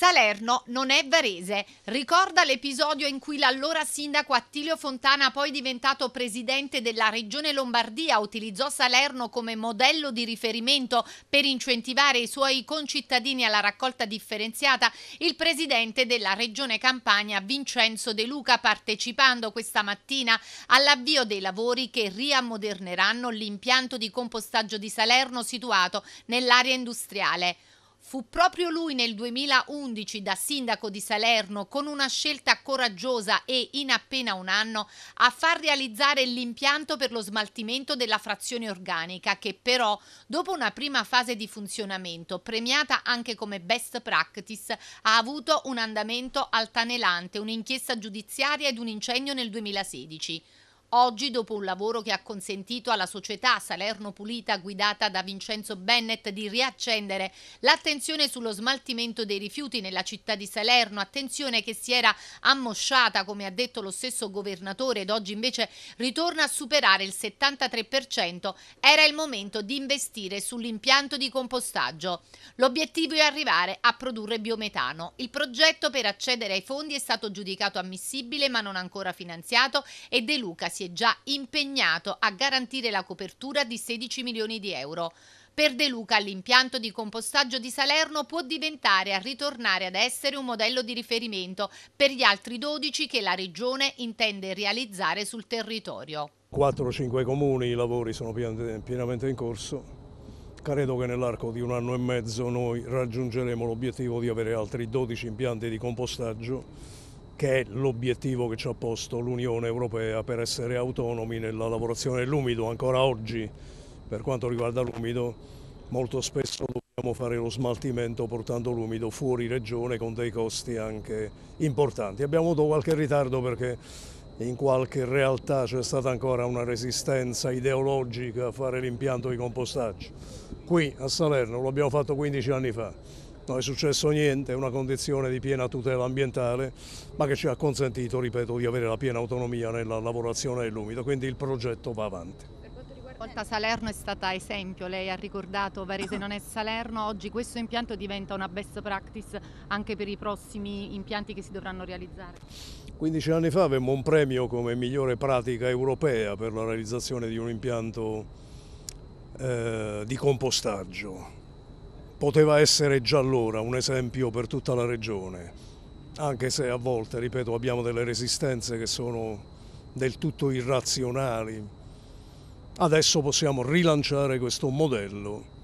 Salerno non è Varese. Ricorda l'episodio in cui l'allora sindaco Attilio Fontana, poi diventato presidente della regione Lombardia, utilizzò Salerno come modello di riferimento per incentivare i suoi concittadini alla raccolta differenziata? Il presidente della regione Campania, Vincenzo De Luca, partecipando questa mattina all'avvio dei lavori che riammoderneranno l'impianto di compostaggio di Salerno situato nell'area industriale. Fu proprio lui nel 2011 da sindaco di Salerno, con una scelta coraggiosa e in appena un anno, a far realizzare l'impianto per lo smaltimento della frazione organica che però, dopo una prima fase di funzionamento, premiata anche come best practice, ha avuto un andamento altanelante, un'inchiesta giudiziaria ed un incendio nel 2016. Oggi, dopo un lavoro che ha consentito alla società Salerno Pulita guidata da Vincenzo Bennett di riaccendere l'attenzione sullo smaltimento dei rifiuti nella città di Salerno, attenzione che si era ammosciata, come ha detto lo stesso governatore, ed oggi invece ritorna a superare il 73%, era il momento di investire sull'impianto di compostaggio. L'obiettivo è arrivare a produrre biometano. Il progetto per accedere ai fondi è stato giudicato ammissibile ma non ancora finanziato e De Luca si si è già impegnato a garantire la copertura di 16 milioni di euro. Per De Luca l'impianto di compostaggio di Salerno può diventare a ritornare ad essere un modello di riferimento per gli altri 12 che la Regione intende realizzare sul territorio. 4-5 comuni i lavori sono pienamente in corso. Credo che nell'arco di un anno e mezzo noi raggiungeremo l'obiettivo di avere altri 12 impianti di compostaggio che è l'obiettivo che ci ha posto l'Unione Europea per essere autonomi nella lavorazione dell'umido. Ancora oggi, per quanto riguarda l'umido, molto spesso dobbiamo fare lo smaltimento portando l'umido fuori regione con dei costi anche importanti. Abbiamo avuto qualche ritardo perché in qualche realtà c'è stata ancora una resistenza ideologica a fare l'impianto di compostaggio. Qui a Salerno lo abbiamo fatto 15 anni fa non è successo niente, è una condizione di piena tutela ambientale, ma che ci ha consentito, ripeto, di avere la piena autonomia nella lavorazione dell'umido, quindi il progetto va avanti. Volta Salerno è stata esempio, lei ha ricordato Varese non è Salerno, oggi questo impianto diventa una best practice anche per i prossimi impianti che si dovranno realizzare. 15 anni fa avevamo un premio come migliore pratica europea per la realizzazione di un impianto eh, di compostaggio poteva essere già allora un esempio per tutta la regione, anche se a volte, ripeto, abbiamo delle resistenze che sono del tutto irrazionali. Adesso possiamo rilanciare questo modello.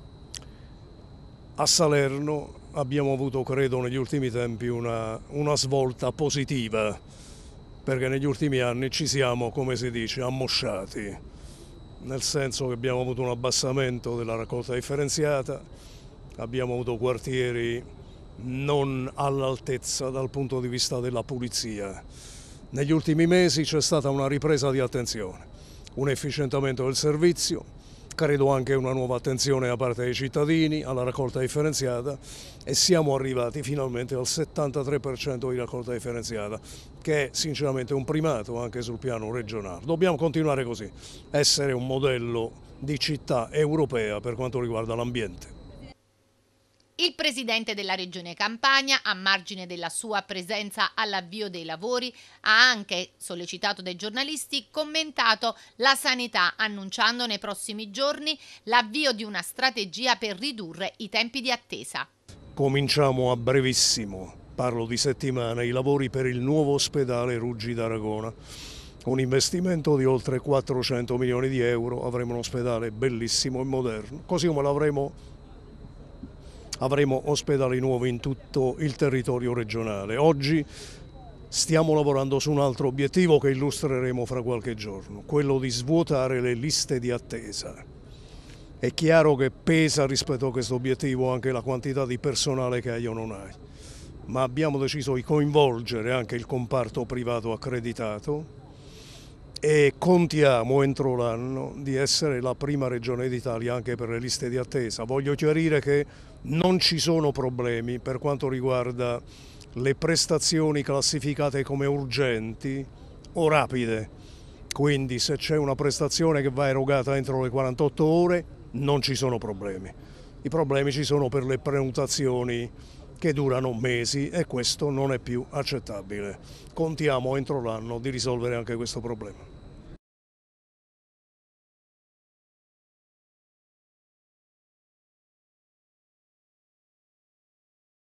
A Salerno abbiamo avuto, credo, negli ultimi tempi una, una svolta positiva, perché negli ultimi anni ci siamo, come si dice, ammosciati, nel senso che abbiamo avuto un abbassamento della raccolta differenziata, abbiamo avuto quartieri non all'altezza dal punto di vista della pulizia. Negli ultimi mesi c'è stata una ripresa di attenzione, un efficientamento del servizio, credo anche una nuova attenzione da parte dei cittadini alla raccolta differenziata e siamo arrivati finalmente al 73% di raccolta differenziata, che è sinceramente un primato anche sul piano regionale. Dobbiamo continuare così, essere un modello di città europea per quanto riguarda l'ambiente. Il presidente della Regione Campania, a margine della sua presenza all'avvio dei lavori, ha anche, sollecitato dai giornalisti, commentato la sanità, annunciando nei prossimi giorni l'avvio di una strategia per ridurre i tempi di attesa. Cominciamo a brevissimo, parlo di settimane, i lavori per il nuovo ospedale Ruggi d'Aragona. Un investimento di oltre 400 milioni di euro, avremo un ospedale bellissimo e moderno, così come l'avremo avremo ospedali nuovi in tutto il territorio regionale. Oggi stiamo lavorando su un altro obiettivo che illustreremo fra qualche giorno, quello di svuotare le liste di attesa. È chiaro che pesa rispetto a questo obiettivo anche la quantità di personale che hai o non hai, ma abbiamo deciso di coinvolgere anche il comparto privato accreditato e contiamo entro l'anno di essere la prima regione d'Italia anche per le liste di attesa. Voglio chiarire che non ci sono problemi per quanto riguarda le prestazioni classificate come urgenti o rapide, quindi se c'è una prestazione che va erogata entro le 48 ore non ci sono problemi. I problemi ci sono per le prenotazioni che durano mesi e questo non è più accettabile. Contiamo entro l'anno di risolvere anche questo problema.